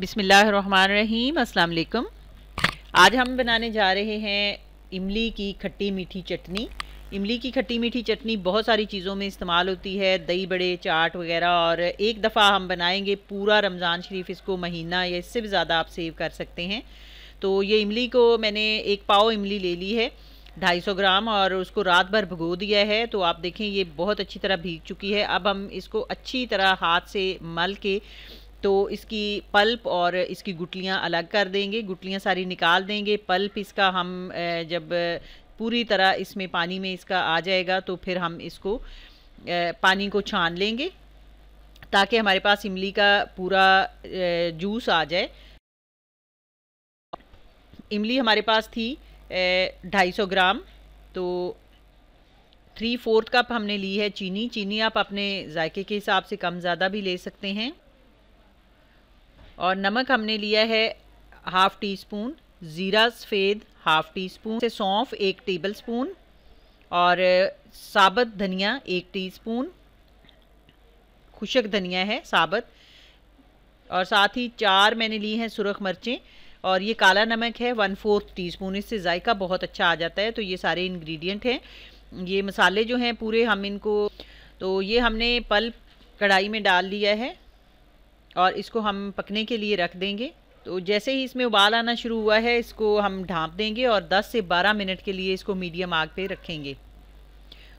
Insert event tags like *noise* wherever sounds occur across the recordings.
बिसमीम अस्सलाम आज हम बनाने जा रहे हैं इमली की खट्टी मीठी चटनी इमली की खट्टी मीठी चटनी बहुत सारी चीज़ों में इस्तेमाल होती है दही बड़े चाट वगैरह और एक दफ़ा हम बनाएंगे पूरा रमज़ान शरीफ इसको महीना या इससे भी ज़्यादा आप सेव कर सकते हैं तो ये इमली को मैंने एक पाव इमली ले ली है 250 ग्राम और उसको रात भर भिगो दिया है तो आप देखें ये बहुत अच्छी तरह भीग चुकी है अब हम इसको अच्छी तरह हाथ से मल के तो इसकी पल्प और इसकी गुटलियाँ अलग कर देंगे गुटलियाँ सारी निकाल देंगे पल्प इसका हम जब पूरी तरह इसमें पानी में इसका आ जाएगा तो फिर हम इसको पानी को छान लेंगे ताकि हमारे पास इमली का पूरा जूस आ जाए इमली हमारे पास थी ढाई सौ ग्राम तो थ्री फोर्थ कप हमने ली है चीनी चीनी आप अपने जायके के हिसाब से कम ज़्यादा भी ले सकते हैं और नमक हमने लिया है हाफ़ टी स्पून ज़ीरा सफ़ेद हाफ़ टी स्पून से सौंफ एक टेबल स्पून और साबत धनिया एक टी स्पून खुशक धनिया है साबत और साथ ही चार मैंने ली हैं सुरख मिर्चें और ये काला नमक है वन फोर्थ टी स्पून इससे जायका बहुत अच्छा आ जाता है तो ये सारे इंग्रेडिएंट हैं ये मसाले जो हैं पूरे हम इनको तो ये हमने पल्प कढ़ाई में डाल लिया है और इसको हम पकने के लिए रख देंगे तो जैसे ही इसमें उबाल आना शुरू हुआ है इसको हम ढाँप देंगे और 10 से 12 मिनट के लिए इसको मीडियम आग पे रखेंगे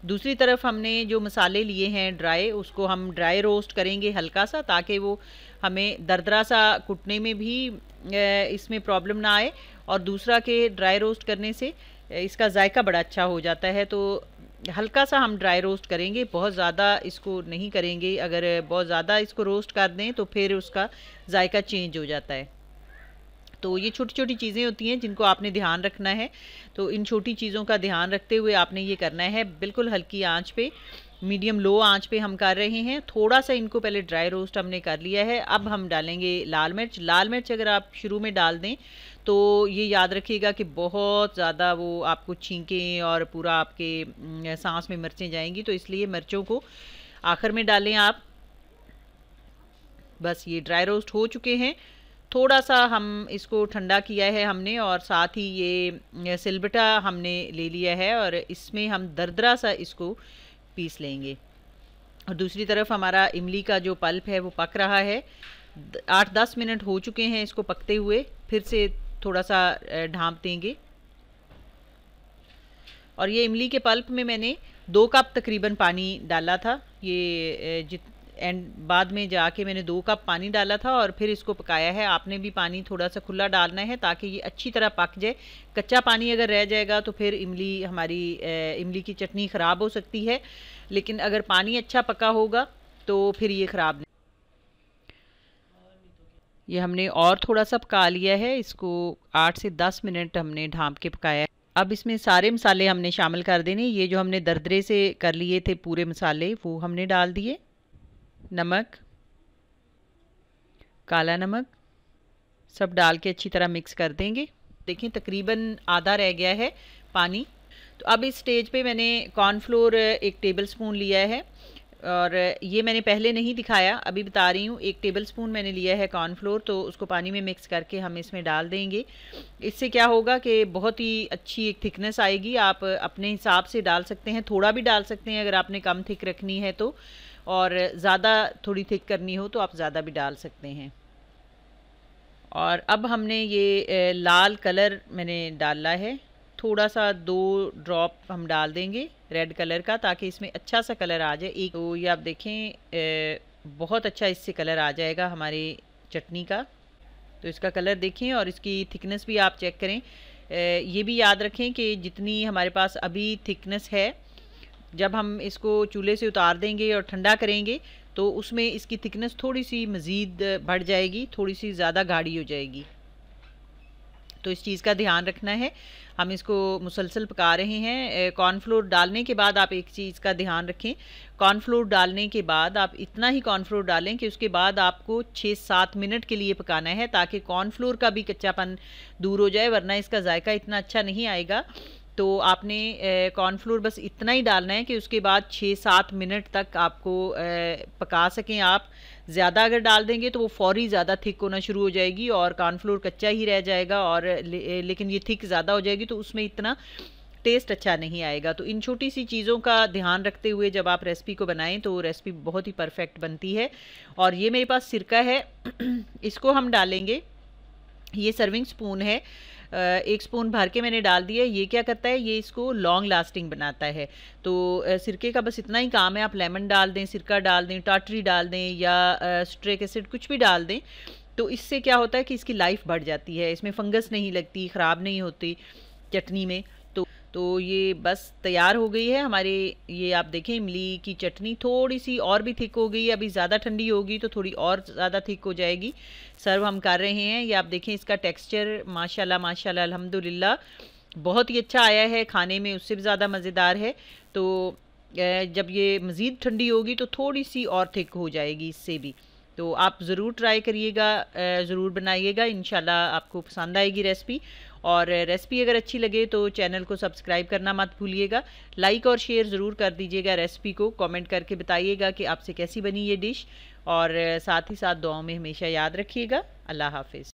दूसरी तरफ हमने जो मसाले लिए हैं ड्राई उसको हम ड्राई रोस्ट करेंगे हल्का सा ताकि वो हमें दरदरा सा कुटने में भी इसमें प्रॉब्लम ना आए और दूसरा के ड्राई रोस्ट करने से इसका जायका बड़ा अच्छा हो जाता है तो हल्का सा हम ड्राई रोस्ट करेंगे बहुत ज़्यादा इसको नहीं करेंगे अगर बहुत ज़्यादा इसको रोस्ट कर दें तो फिर उसका जायका चेंज हो जाता है तो ये छोटी छोटी चीज़ें होती हैं जिनको आपने ध्यान रखना है तो इन छोटी चीज़ों का ध्यान रखते हुए आपने ये करना है बिल्कुल हल्की आंच पे मीडियम लो आंच पे हम कर रहे हैं थोड़ा सा इनको पहले ड्राई रोस्ट हमने कर लिया है अब हम डालेंगे लाल मिर्च लाल मिर्च अगर आप शुरू में डाल दें तो ये याद रखिएगा कि बहुत ज़्यादा वो आपको छींकें और पूरा आपके सांस में मिर्चें जाएंगी तो इसलिए मिर्चों को आखिर में डालें आप बस ये ड्राई रोस्ट हो चुके हैं थोड़ा सा हम इसको ठंडा किया है हमने और साथ ही ये सिलबटा हमने ले लिया है और इसमें हम दरदरा सा इसको पीस लेंगे और दूसरी तरफ हमारा इमली का जो पल्प है वो पक रहा है आठ दस मिनट हो चुके हैं इसको पकते हुए फिर से थोड़ा सा ढांप देंगे और ये इमली के पल्प में मैंने दो कप तकरीबन पानी डाला था ये जित एंड बाद में जाके मैंने दो कप पानी डाला था और फिर इसको पकाया है आपने भी पानी थोड़ा सा खुला डालना है ताकि ये अच्छी तरह पक जाए कच्चा पानी अगर रह जाएगा तो फिर इमली हमारी इमली की चटनी ख़राब हो सकती है लेकिन अगर पानी अच्छा पका होगा तो फिर ये ख़राब ये हमने और थोड़ा सा पका लिया है इसको आठ से दस मिनट हमने ढांप के पकाया है अब इसमें सारे मसाले हमने शामिल कर देने ये जो हमने दरदरे से कर लिए थे पूरे मसाले वो हमने डाल दिए नमक काला नमक सब डाल के अच्छी तरह मिक्स कर देंगे देखें तकरीबन आधा रह गया है पानी तो अब इस स्टेज पे मैंने कॉर्नफ्लोर एक टेबल स्पून लिया है और ये मैंने पहले नहीं दिखाया अभी बता रही हूँ एक टेबल स्पून मैंने लिया है कॉर्नफ्लोर तो उसको पानी में मिक्स करके हम इसमें डाल देंगे इससे क्या होगा कि बहुत ही अच्छी एक थिकनेस आएगी आप अपने हिसाब से डाल सकते हैं थोड़ा भी डाल सकते हैं अगर आपने कम थिक रखनी है तो और ज़्यादा थोड़ी थिक करनी हो तो आप ज़्यादा भी डाल सकते हैं और अब हमने ये लाल कलर मैंने डाला है थोड़ा सा दो ड्रॉप हम डाल देंगे रेड कलर का ताकि इसमें अच्छा सा कलर आ जाए एक तो ये आप देखें बहुत अच्छा इससे कलर आ जाएगा हमारी चटनी का तो इसका कलर देखें और इसकी थिकनेस भी आप चेक करें ये भी याद रखें कि जितनी हमारे पास अभी थिकनेस है जब हम इसको चूल्हे से उतार देंगे और ठंडा करेंगे तो उसमें इसकी थिकनेस थोड़ी सी मज़ीद बढ़ जाएगी थोड़ी सी ज़्यादा गाढ़ी हो जाएगी तो इस चीज़ का ध्यान रखना है हम इसको मुसलसल पका रहे हैं कॉर्नफ्लोर डालने के बाद आप एक चीज़ का ध्यान रखें कॉर्नफ्लोर डालने के बाद आप इतना ही कॉर्नफ्लोर डालें कि उसके बाद आपको छः सात मिनट के लिए पकाना है ताकि कॉर्नफ्लोर का भी कच्चापन दूर हो जाए वरना इसका जायका इतना अच्छा नहीं आएगा तो आपने कॉर्नफ्लोर बस इतना ही डालना है कि उसके बाद छः सात मिनट तक आपको पका सकें आप ज़्यादा अगर डाल देंगे तो वो फौरी ज़्यादा थिक होना शुरू हो जाएगी और कॉर्नफ्लोर कच्चा ही रह जाएगा और ले, लेकिन ये थिक ज़्यादा हो जाएगी तो उसमें इतना टेस्ट अच्छा नहीं आएगा तो इन छोटी सी चीज़ों का ध्यान रखते हुए जब आप रेसिपी को बनाएं तो रेसिपी बहुत ही परफेक्ट बनती है और ये मेरे पास सिरका है *clears throat* इसको हम डालेंगे ये सर्विंग स्पून है एक स्पून भर के मैंने डाल दिया ये क्या करता है ये इसको लॉन्ग लास्टिंग बनाता है तो सिरके का बस इतना ही काम है आप लेमन डाल दें सिरका डाल दें टाटरी डाल दें या स्ट्रेक एसिड कुछ भी डाल दें तो इससे क्या होता है कि इसकी लाइफ बढ़ जाती है इसमें फंगस नहीं लगती ख़राब नहीं होती चटनी में तो ये बस तैयार हो गई है हमारे ये आप देखें इमली की चटनी थोड़ी सी और भी थिक हो गई है अभी ज़्यादा ठंडी होगी तो थोड़ी और ज़्यादा थिक हो जाएगी सर्व हम कर रहे हैं ये आप देखें इसका टेक्सचर माशाल्लाह माशाल्लाह अल्हम्दुलिल्लाह बहुत ही अच्छा आया है खाने में उससे भी ज़्यादा मज़ेदार है तो जब ये मज़ीद ठंडी होगी तो थोड़ी सी और थिक हो जाएगी इससे भी तो आप ज़रूर ट्राई करिएगा ज़रूर बनाइएगा इन आपको पसंद आएगी रेसिपी और रेसिपी अगर अच्छी लगे तो चैनल को सब्सक्राइब करना मत भूलिएगा लाइक और शेयर ज़रूर कर दीजिएगा रेसिपी को कमेंट करके बताइएगा कि आपसे कैसी बनी ये डिश और साथ ही साथ दुआओं में हमेशा याद रखिएगा अल्लाह हाफिज़